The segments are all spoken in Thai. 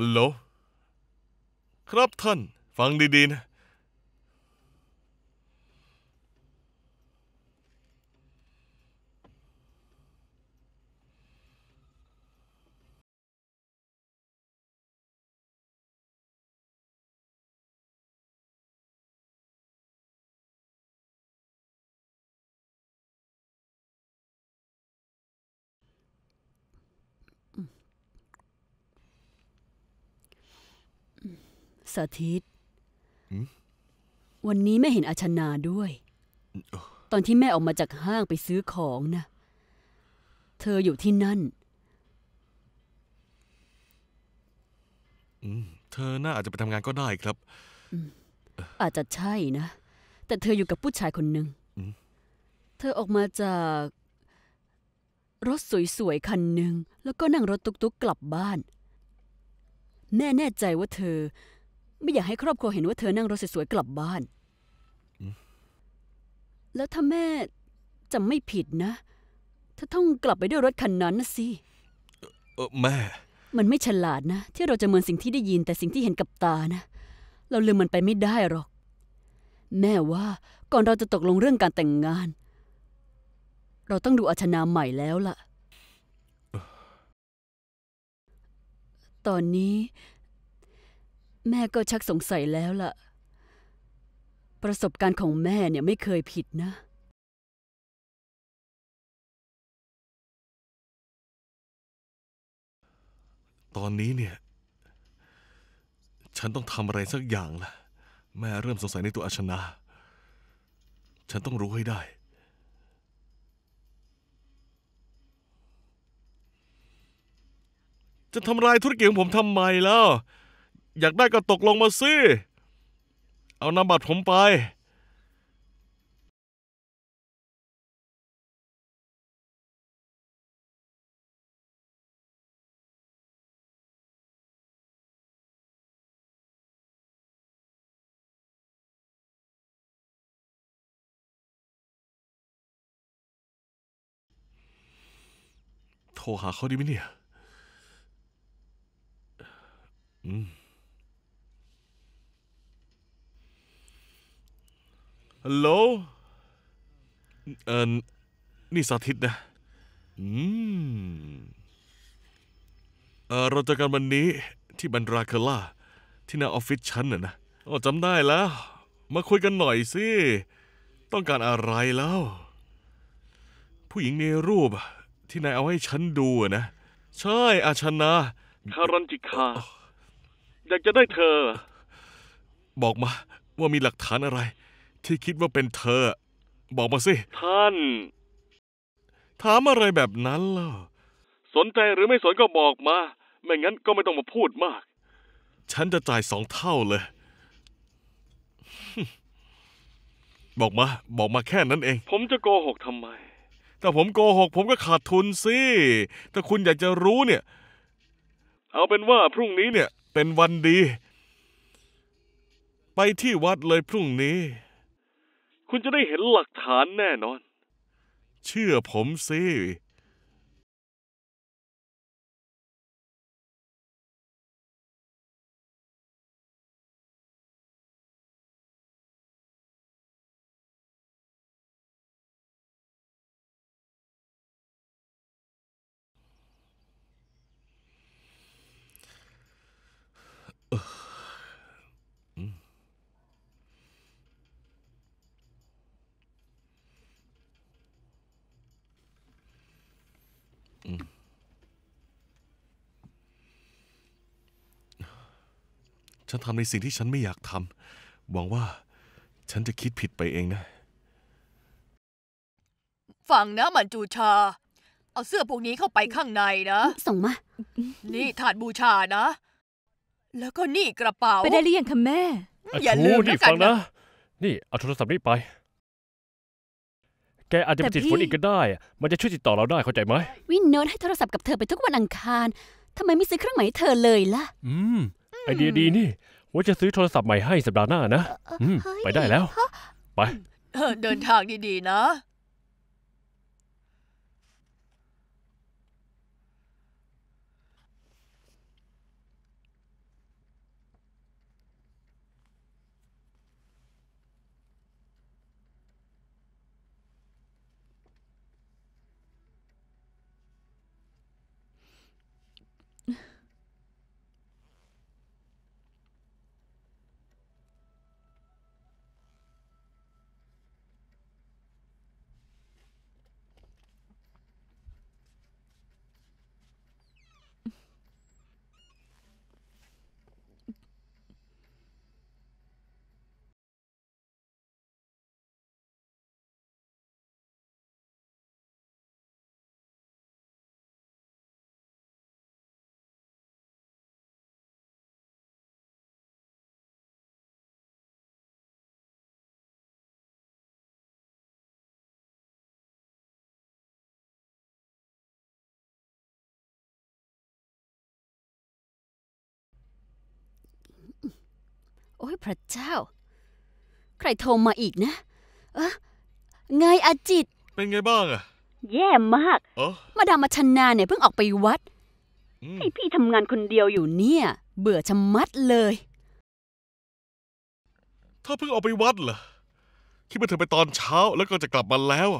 ฮัลโหลครับท่าน ฟังดีๆนะาทิตวันนี้ไม่เห็นอาชนาด้วย ตอนที่แม่ออกมาจากห้างไปซื้อของนะเธออยู่ที่นั่นเธอน่า อาจจะไปทำงานก็ได้ครับ อาจจะใช่นะ แต่เธออยู่กับผู้ชายคนหนึ่งเธอออกมาจาก รถสวยๆคันหนึ่งแล้วก็นั่งรถตุ๊กๆ กลับบ้านแม่แน่ใจว่าเธอไม่อยากให้ครอบครัวเห็นว่าเธอนั่งรถสวยๆกลับบ้าน แล้วถ้าแม่จำไม่ผิดนะ ถ้าต้องกลับไปด้วยรถคันนั้นนะสิแม่ มันไม่ฉลาดนะที่เราจะเมินสิ่งที่ได้ยินแต่สิ่งที่เห็นกับตานะ เราลืมมันไปไม่ได้หรอกแม่ว่าก่อนเราจะตกลงเรื่องการแต่งงาน เราต้องดูอาชนาใหม่แล้วล่ะ ตอนนี้แม่ก็ชักสงสัยแล้วล่ะ ประสบการณ์ของแม่เนี่ยไม่เคยผิดนะ ตอนนี้เนี่ย ฉันต้องทำอะไรสักอย่างล่ะ แม่เริ่มสงสัยในตัวอาชนาฉันต้องรู้ให้ได้ จะทำลายธุรกิจของผมทำไมแล้วอยากได้ก็ตกลงมาสิเอานำบัตรผมไป โทรหาเขาดีไหมเนี่ย อืมฮัลโหล เอ่อนี่สาธิตนะ อืม เออเราเจอกันวันนี้ที่บันราเคล่าที่หน้าออฟฟิศฉันน่ะนะอ๋อจำได้แล้ว มาคุยกันหน่อยสิ ต้องการอะไรแล้ว ผู้หญิงในรูป ที่นายเอาให้ฉันดูนะ ใช่ อาชนาคารันจิคาอยากจะได้เธอ บอกมาว่ามีหลักฐานอะไรที่คิดว่าเป็นเธอ บอกมาสิ ท่าน ถามอะไรแบบนั้นล่ะสนใจหรือไม่สนก็บอกมา ไม่งั้นก็ไม่ต้องมาพูดมาก ฉันจะจ่ายสองเท่าเลย บอกมา บอกมาแค่นั้นเอง ผมจะโกหกทำไม ถ้าผมโกหก ผมก็ขาดทุนสิ ถ้าคุณอยากจะรู้เนี่ย เอาเป็นว่าพรุ่งนี้เนี่ย เป็นวันดี ไปที่วัดเลยพรุ่งนี้คุณจะได้เห็นหลักฐานแน่นอน เชื่อผมสิฉันทำในสิ่งที่ฉันไม่อยากทำ หวังว่าฉันจะคิดผิดไปเองนะ ฟังนะมันจูชา เอาเสื้อพวกนี้เข้าไปข้างในนะ ส่งมา นี่ถาดบูชานะ แล้วก็นี่กระเป๋า ไปได้หรือยังคะแม่ อย่าลืมนะฟังนะ นี่ เอาโทรศัพท์นี่ไป แกอาจจะปติดฝนอีกก็ได้ มันจะช่วยติดต่อเราได้เข้าใจไหม วินโนนให้โทรศัพท์กับเธอไปทุกวันอังคารทำไมไม่ซื้อเครื่องหมายเธอเลยล่ะ อืมไอเดียดีนี่ ว่าจะซื้อโทรศัพท์ใหม่ให้สัปดาห์หน้านะ อืม ไปได้แล้ว ไปเเดินทางดีๆนะโอ้ยพระเจ้า ใครโทรมาอีกนะ เอ๊ะไงอาจิต เป็นไงบ้างอะแย่มาก เออมาดามมาชนาเนี่ยเพิ่งออกไปวัด ให้พี่ทำงานคนเดียวอยู่เนี่ย เบื่อชะมัดเลยเธอเพิ่งออกไปวัดเหรอคิดว่าเธอไปตอนเช้าแล้วก็จะกลับมาแล้ว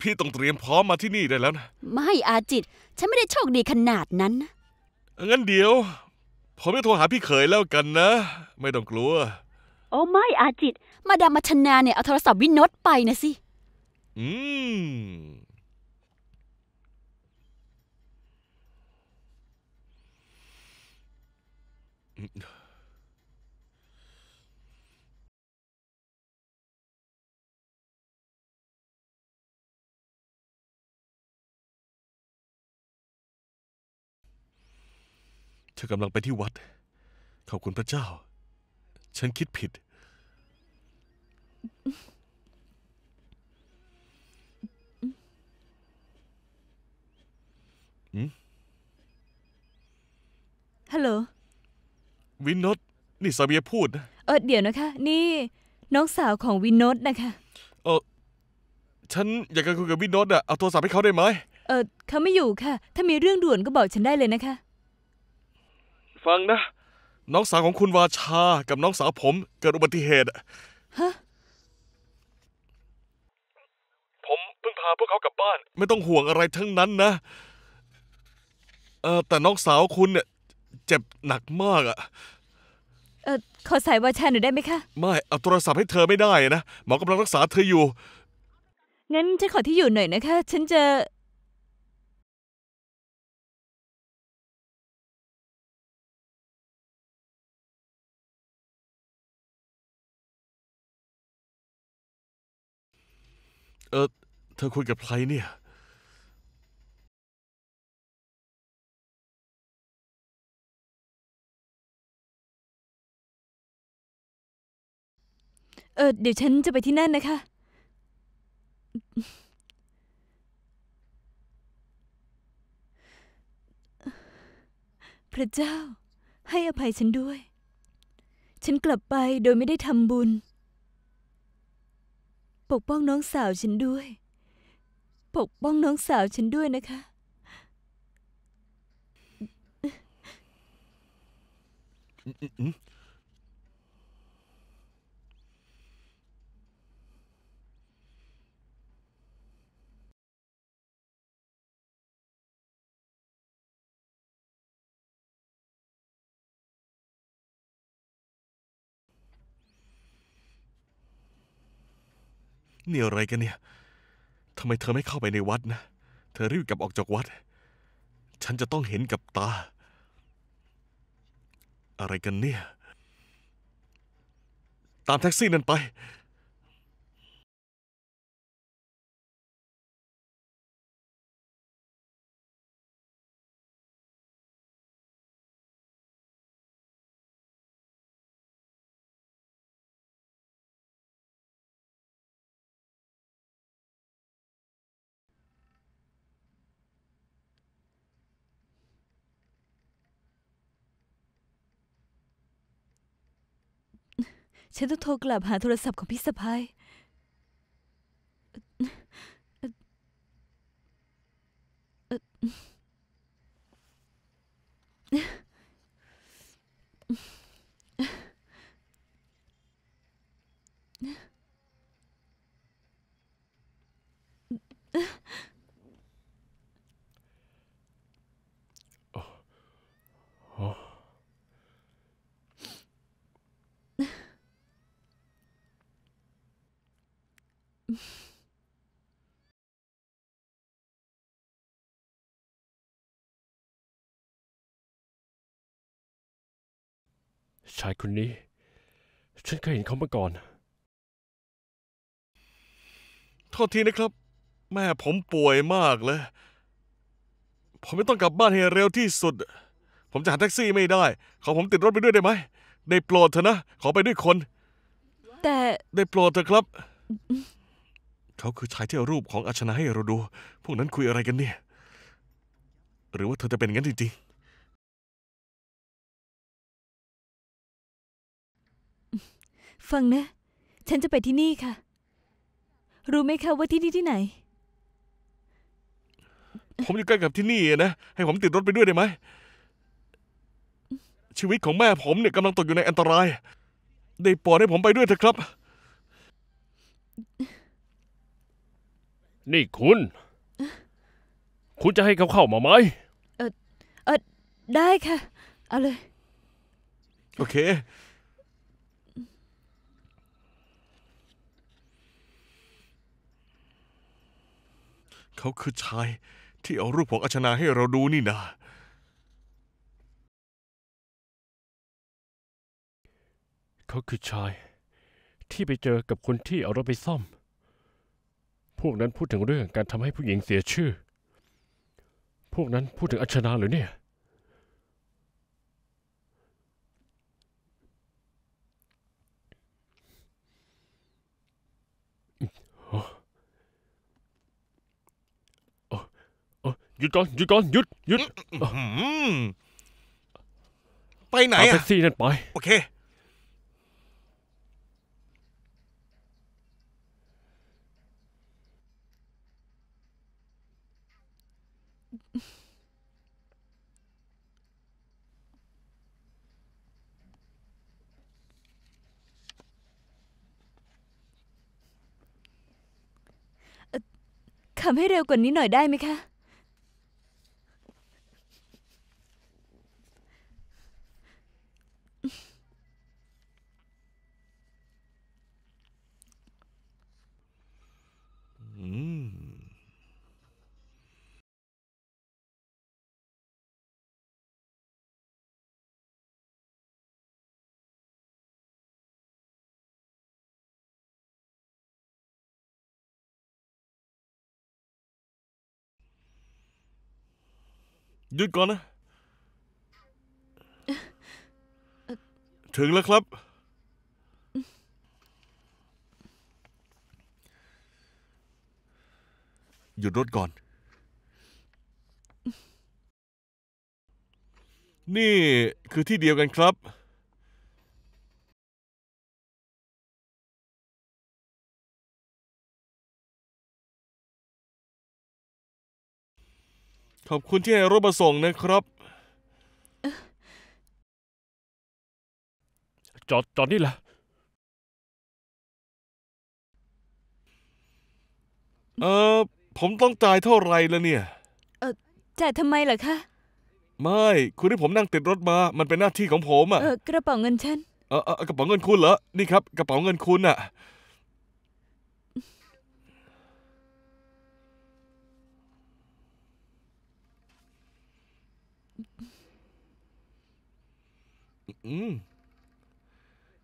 พี่ต้องเตรียมพร้อมมาที่นี่ได้แล้วนะ ไม่อาจิต ฉันไม่ได้โชคดีขนาดนั้นนะงั้นเดี๋ยวผมจะโทรหาพี่เขยแล้วกันนะ ไม่ต้องกลัว โอ้ไม่อาจิต มาดามชนาเนี่ย เอาโทรศัพท์วินนตไปนะสิ อืมอฉันกำลังไปที่วัด ขอบคุณพระเจ้า ฉันคิดผิดฮัลโหล วินนตนี่ซาเบียพูดนะเออเดี๋ยวนะคะนี่น้องสาวของวินนนตนะคะเออฉันอยากจะคุยกับวินนตอ่ะเอาโทรศัพท์ให้เขาได้ไหม เออเขาไม่อยู่ค่ะ ถ้ามีเรื่องด่วนก็บอกฉันได้เลยนะคะฟังนะ น้องสาวของคุณวาชากับน้องสาวผมเกิดอุบัติเหตุอะฮะผมเพิ่งพาพวกเขากลับบ้าน ไม่ต้องห่วงอะไรทั้งนั้นนะเออแต่น้องสาวคุณเนี่ยเจ็บหนักมากอะเออขอสายวาชาหน่อยได้ไหมคะ ไม่เอาโทรศัพท์ให้เธอไม่ได้นะ หมอกำลังรักษาเธออยู่งั้นฉันขอที่อยู่หน่อยนะคะฉันจะเออเธอคุยกับใครเนี่ย เออเดี๋ยวฉันจะไปที่นั่นนะคะพระเจ้าให้อภัยฉันด้วย ฉันกลับไปโดยไม่ได้ทำบุญปกป้องน้องสาวฉันด้วย ปกป้องน้องสาวฉันด้วยนะคะอนี่อะไรกันเนี่ย ทำไมเธอไม่เข้าไปในวัดนะ เธอรีบกลับออกจากวัด ฉันจะต้องเห็นกับตา อะไรกันเนี่ย ตามแท็กซี่นั่นไปฉันต้องโทรกลับหาโทรศัพท์ของพี่สะพายชายคนนี้ ฉันเคยเห็นเขามาก่อน โทษทีนะครับ แม่ผมป่วยมากเลย ผมไม่ต้องกลับบ้านให้เร็วที่สุด ผมจะหาแท็กซี่ไม่ได้ ขอผมติดรถไปด้วยได้ไหมได้โปรดเถอะนะ ขอไปด้วยคน แต่ได้โปรดเถอะครับเขาคือชายที่เอารูปของอาชนะให้เราดู พวกนั้นคุยอะไรกันเนี่ย หรือว่าเธอจะเป็นงั้นจริงๆ ฟังนะ ฉันจะไปที่นี่ค่ะ รู้ไหมคะว่าที่นี่ที่ไหน ผมอยู่ใกล้กับที่นี่นะ ให้ผมติดรถไปด้วยได้ไหมชีวิตของแม่ผมเนี่ยกำลังตกอยู่ในอันตราย ได้โปรดให้ผมไปด้วยเถอะครับนี่คุณ คุณจะให้เขาเข้ามาไหม เออเออได้ค่ะ เอาเลย โอเค เขาคือชายที่เอารูปของอาชนาให้เราดูนี่นะเขาคือชายที่ไปเจอกับคนที่เอารถไปซ่อมพวกนั้นพูดถึงเรื่องการทำให้ผู้หญิงเสียชื่อ พวกนั้นพูดถึงอัชนาหรือเนี่ยโอ้โอ้หยุดก่อน หยุดก่อน หยุด หยุด ไปไหนอาแท็กซี่นั่นไป โอเคขำให้เร็วกว่านี้หน่อยได้ไหมคะอืมหยุดก่อนนะ ถึงแล้วครับ หยุดรถก่อน นี่คือที่เดียวกันครับขอบคุณที่ให้รถมาส่งนะครับ จอดจอดนี่แหละเออผมต้องจ่ายเท่าไรแล้วเนี่ย เออจ่ายทำไมเหรอคะ ไม่คุณให้ผมนั่งติดรถมามันเป็นหน้าที่ของผมอะเออกระเป๋าเงินฉันเออเออกระเป๋าเงินคุณเหรอนี่ครับ กระเป๋าเงินคุณอะอืม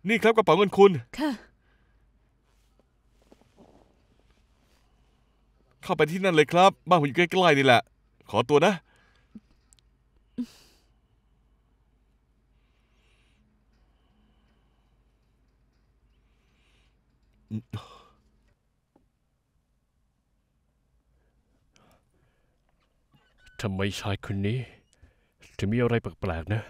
นี่ครับกระเป๋าเงินคุณ ค่ะ เข้าไปที่นั่นเลยครับ บ้านผมอยู่ใกล้ๆนี่แหละ ขอตัวนะ ทำไมชายคนนี้ถึงมีอะไรแปลกๆนะ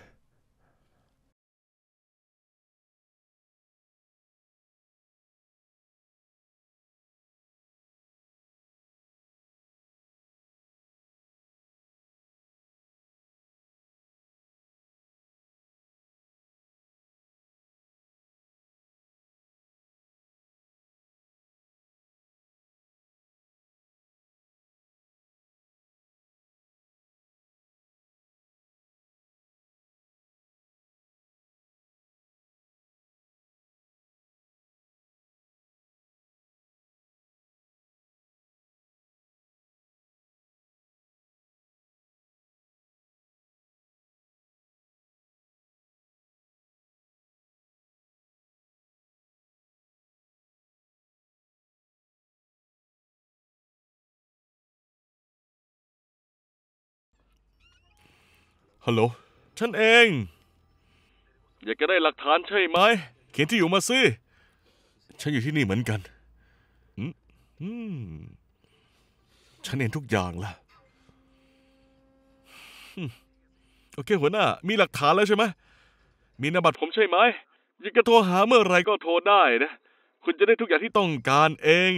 ฮัลโหล ฉันเอง อยากจะได้หลักฐานใช่ไหม เขียนที่อยู่มาซิฉันอยู่ที่นี่เหมือนกันอืมฉันเห็นทุกอย่างละโอเคหัวหน้า มีหลักฐานแล้วใช่ไหม มีนามบัตรผมใช่ไหม อยากจะโทรหาเมื่อไรก็โทรได้นะ คุณจะได้ทุกอย่างที่ต้องการเอง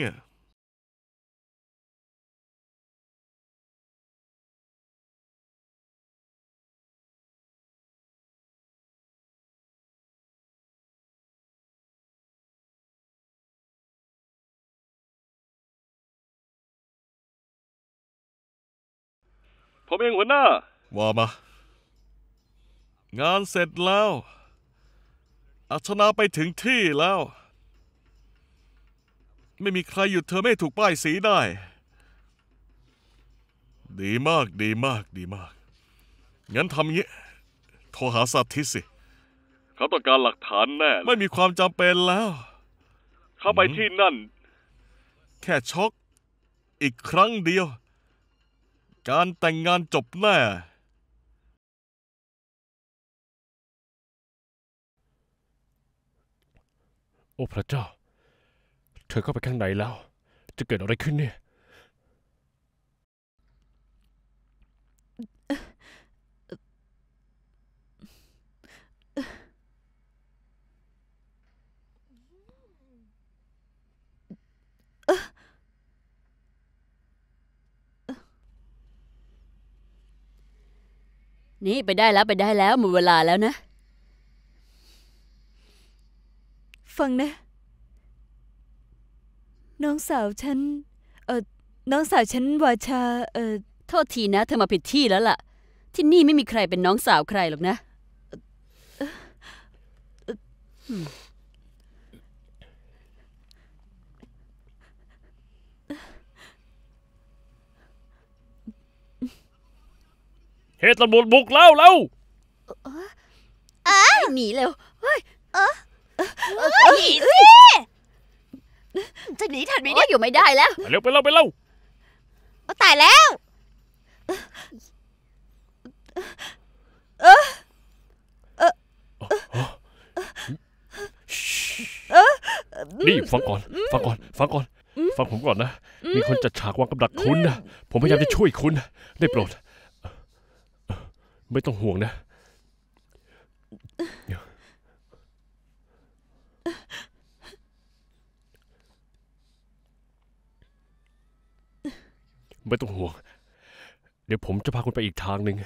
ผมเองหัวหน้าว่ามา งานเสร็จแล้ว อัชนาไปถึงที่แล้ว ไม่มีใครหยุดเธอไม่ถูกป้ายสีได้ ดีมากดีมากดีมาก งั้นทำงี้ โทรหาสัตทิสิ เขาต้องการหลักฐานแน่ ไม่มีความจำเป็นแล้ว เข้าไปที่นั่น แค่ช็อกอีกครั้งเดียวการแต่งงานจบแน่ โอ้พระเจ้า เธอเข้าไปข้างในแล้ว จะเกิดอะไรขึ้นเนี่ยนี่ ไปได้แล้วไปได้แล้วหมดเวลาแล้วนะ ฟังนะ น้องสาวฉัน เออน้องสาวฉันวาชา เออโทษทีนะ เธอมาผิดที่แล้วล่ะ ที่นี่ไม่มีใครเป็นน้องสาวใครหรอกนะเฮตำรวจบุกแล้วแล้วหนีเร็วเฮ้ยเออหนีสิ จะหนีทันไหมเนี่ยอยู่ไม่ได้แล้วเร็วไปเร็วไปเร็วตายแล้วเออเออนี่ฟังก่อนฟังก่อนฟังก่อนฟังผมก่อนนะ มีคนจัดฉากวางกับดักคุณนะ ผมพยายามจะช่วยคุณ ได้โปรดไม่ต้องห่วงนะไม่ต้องห่วง เดี๋ยวผมจะพาคุณไปอีกทางหนึ่ง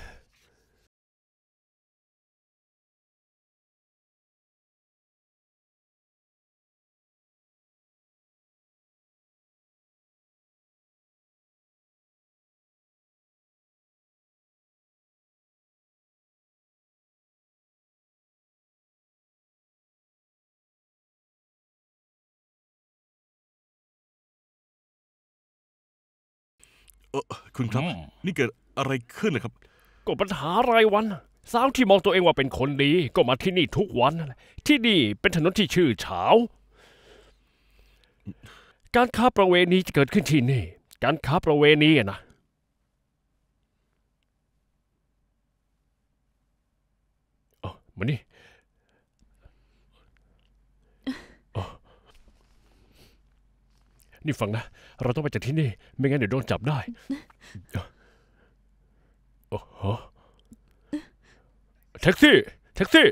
เออคุณครับนี่เกิดอะไรขึ้นนะครับก็ปัญหารายวันสาวที่มองตัวเองว่าเป็นคนดีก็มาที่นี่ทุกวันที่นี่เป็นถนนที่ชื่อเฉาการค้าประเวณีจะเกิดขึ้นที่นี่ การค้าประเวณีนะมานี่นี่ฟังนะ เราต้องไปจากที่นี่ ไม่งั้นเดี๋ยวโดนจับได้โอ้โหแท็กซี่ แท็กซี่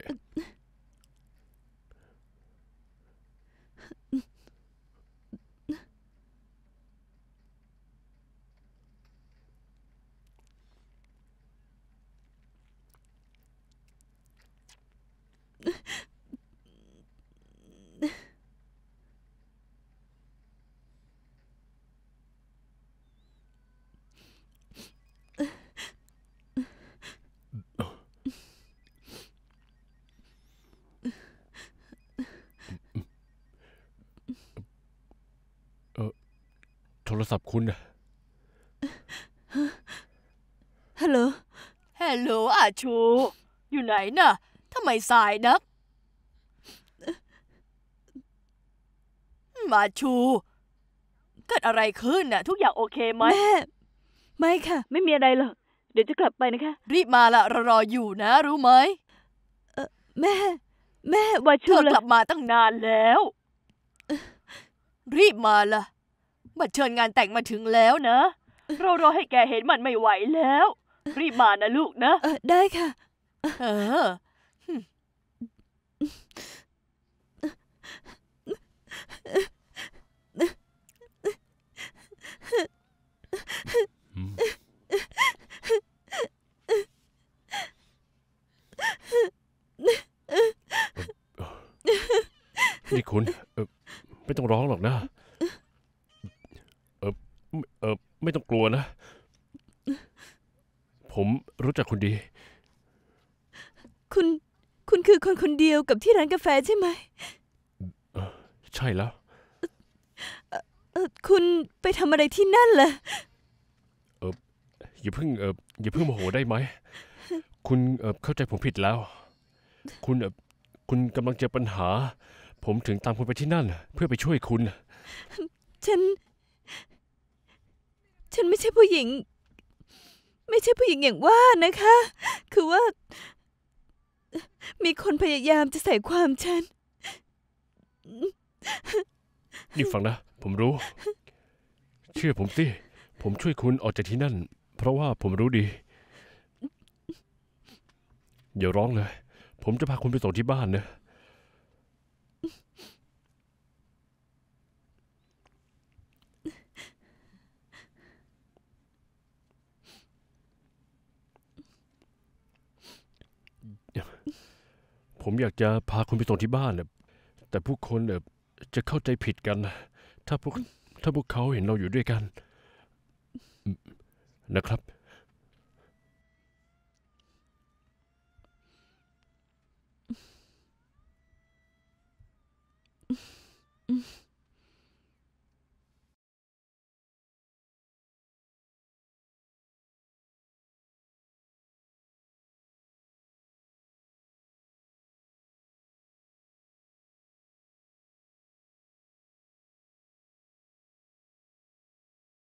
รศัพท์คุณฮัลโหลฮัลโหลอาชู อยู่ไหนน่ะทำไมสายนักมาชูเกิดอะไรขึ้นน่ะ ทุกอย่างโอเคไหม แม่ ไม่ค่ะ ไม่มีอะไรหรอก เดี๋ยวจะกลับไปนะคะ รีบมาละ เรารออยู่นะ รู้ไหมแม่ แม่วาชู เธอกลับมาตั้งนานแล้ว รีบมาละบัตรเชิญงานแต่งมาถึงแล้วนะ เรารอให้แกเห็นมันไม่ไหวแล้ว รีบมานะลูกนะ เออได้ค่ะ เออนี่คุณ ไม่ต้องร้องหรอกนะเออไม่ต้องกลัวนะ ผมรู้จักคุณดี คุณคุณคือคนคนเดียวกับที่ร้านกาแฟใช่ไหม ใช่แล้ว คุณไปทำอะไรที่นั่นล่ะเอออย่าเพิ่งเอออย่าเพิ่งโมโหได้ไหม คุณเออเข้าใจผมผิดแล้ว คุณเออคุณกำลังเจอปัญหา ผมถึงตามคุณไปที่นั่นเพื่อไปช่วยคุณ ฉันฉันไม่ใช่ผู้หญิง ไม่ใช่ผู้หญิงอย่างว่านะคะ คือว่า มีคนพยายามจะใส่ความฉันนี่ฟังนะ ผมรู้ เชื่อผมสิผมช่วยคุณออกจากที่นั่น เพราะว่าผมรู้ดีอย่าร้องเลย ผมจะพาคุณไปส่งที่บ้านเนะผมอยากจะพาคุณไปส่งที่บ้านะแต่ผู้คนจะเข้าใจผิดกัน ถ้าพวกถ้าพวกเขาเห็นเราอยู่ด้วยกัน นะครับอืม